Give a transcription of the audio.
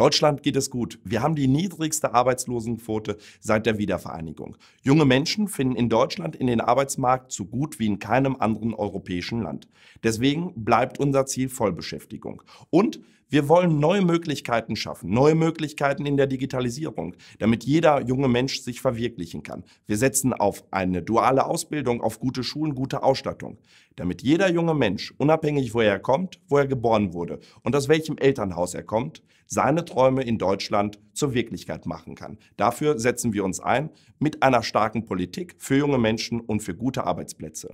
Deutschland geht es gut. Wir haben die niedrigste Arbeitslosenquote seit der Wiedervereinigung. Junge Menschen finden in Deutschland in den Arbeitsmarkt so gut wie in keinem anderen europäischen Land. Deswegen bleibt unser Ziel Vollbeschäftigung. Und wir wollen neue Möglichkeiten schaffen, neue Möglichkeiten in der Digitalisierung, damit jeder junge Mensch sich verwirklichen kann. Wir setzen auf eine duale Ausbildung, auf gute Schulen, gute Ausstattung, damit jeder junge Mensch, unabhängig woher er kommt, wo er geboren wurde und aus welchem Elternhaus er kommt, seine Träume in Deutschland zur Wirklichkeit machen kann. Dafür setzen wir uns ein mit einer starken Politik für junge Menschen und für gute Arbeitsplätze.